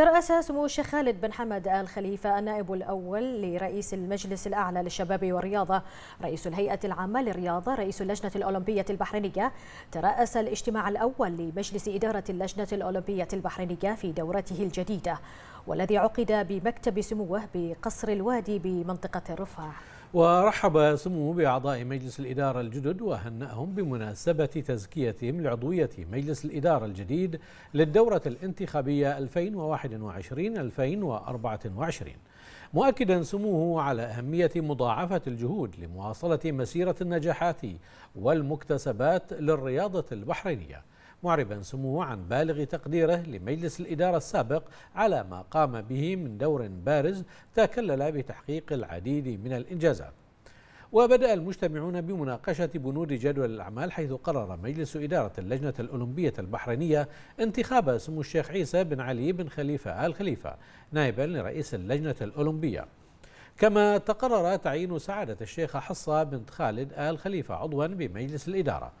ترأس سمو الشيخ خالد بن حمد آل خليفة النائب الأول لرئيس المجلس الأعلى للشباب والرياضة رئيس الهيئة العامة للرياضة رئيس اللجنة الأولمبية البحرينية ترأس الاجتماع الأول لمجلس إدارة اللجنة الأولمبية البحرينية في دورته الجديدة والذي عقد بمكتب سموه بقصر الوادي بمنطقة الرفاع ورحب سموه بأعضاء مجلس الإدارة الجدد وهنأهم بمناسبة تزكيتهم لعضوية مجلس الإدارة الجديد للدورة الانتخابية 2021-2024 مؤكدا سموه على أهمية مضاعفة الجهود لمواصلة مسيرة النجاحات والمكتسبات للرياضة البحرينية معربا سموه عن بالغ تقديره لمجلس الإدارة السابق على ما قام به من دور بارز تكلل بتحقيق العديد من الإنجازات وبدأ المجتمعون بمناقشة بنود جدول الأعمال حيث قرر مجلس إدارة اللجنة الأولمبية البحرينية انتخاب سمو الشيخ عيسى بن علي بن خليفة آل خليفة نائبا لرئيس اللجنة الأولمبية كما تقرر تعيين سعادة الشيخ حصة بنت خالد آل خليفة عضوا بمجلس الإدارة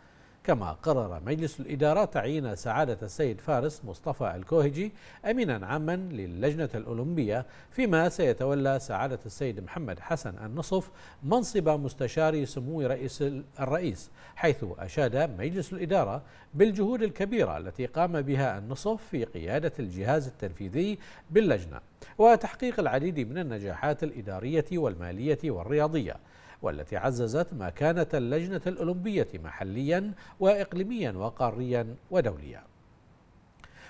كما قرر مجلس الإدارة تعيين سعادة السيد فارس مصطفى الكوهجي أمينا عاما للجنة الأولمبية فيما سيتولى سعادة السيد محمد حسن النصف منصب مستشار سمو رئيس الرئيس حيث أشاد مجلس الإدارة بالجهود الكبيرة التي قام بها النصف في قيادة الجهاز التنفيذي باللجنة وتحقيق العديد من النجاحات الإدارية والمالية والرياضية والتي عززت مكانة اللجنة الأولمبية محليا وإقليميا وقاريا ودوليا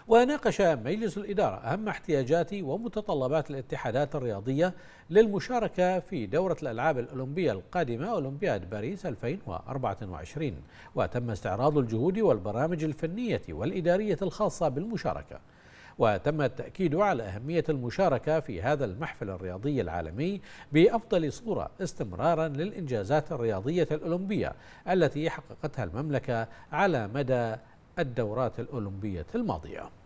وناقش مجلس الإدارة أهم احتياجات ومتطلبات الاتحادات الرياضية للمشاركة في دورة الألعاب الأولمبية القادمة أولمبياد باريس 2024 وتم استعراض الجهود والبرامج الفنية والإدارية الخاصة بالمشاركة وتم التأكيد على أهمية المشاركة في هذا المحفل الرياضي العالمي بأفضل صورة استمرارا للإنجازات الرياضية الأولمبية التي حققتها المملكة على مدى الدورات الأولمبية الماضية